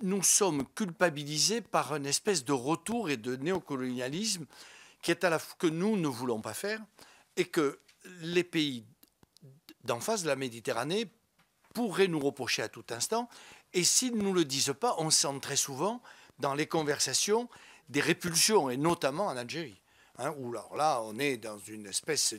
nous sommes culpabilisés par une espèce de retour et de néocolonialisme qui est à la que nous ne voulons pas faire et que les pays d'en face de la Méditerranée pourraient nous reprocher à tout instant. Et s'ils ne nous le disent pas, on sent très souvent dans les conversations des répulsions, et notamment en Algérie. Hein, où alors là, on est dans une espèce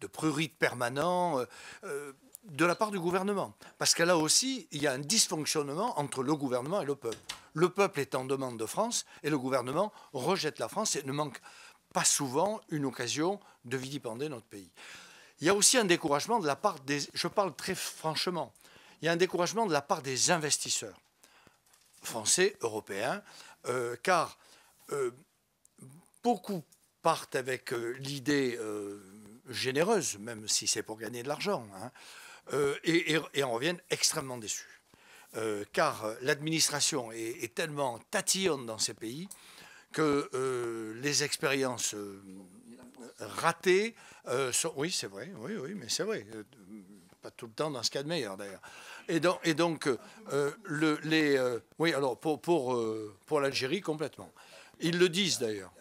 de, prurite permanent. Euh, euh, de la part du gouvernement. Parce que là aussi, il y a un dysfonctionnement entre le gouvernement et le peuple. Le peuple est en demande de France et le gouvernement rejette la France et ne manque pas souvent une occasion de vilipender notre pays. Il y a aussi un découragement de la part des... Je parle très franchement. Il y a un découragement de la part des investisseurs français, européens, euh, car euh, beaucoup partent avec euh, l'idée généreuse, même si c'est pour gagner de l'argent, hein, euh, et, et, et, en extrêmement déçus. Euh, car l'administration est, tellement tatillonne dans ces pays que euh, les expériences ratées sont... Oui, c'est vrai, oui, oui, mais c'est vrai. Pas tout le temps dans ce cas de meilleur, d'ailleurs. Et donc, et donc le, les... oui, alors, pour, pour, pour l'Algérie, complètement. Ils le disent, d'ailleurs.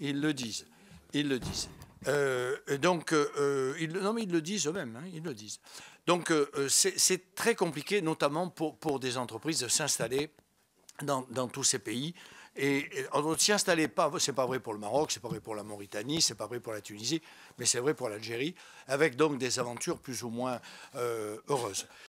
Ils le disent. Ils le disent. Euh, donc, euh, ils, non, mais ils le disent eux-mêmes, hein, ils le disent. Donc, euh, c'est très compliqué, notamment pour, pour des entreprises, de s'installer dans, dans, tous ces pays. Et, on ne s'y installait pas, c'est pas vrai pour le Maroc, c'est pas vrai pour la Mauritanie, c'est pas vrai pour la Tunisie, mais c'est vrai pour l'Algérie, avec donc des aventures plus ou moins heureuses.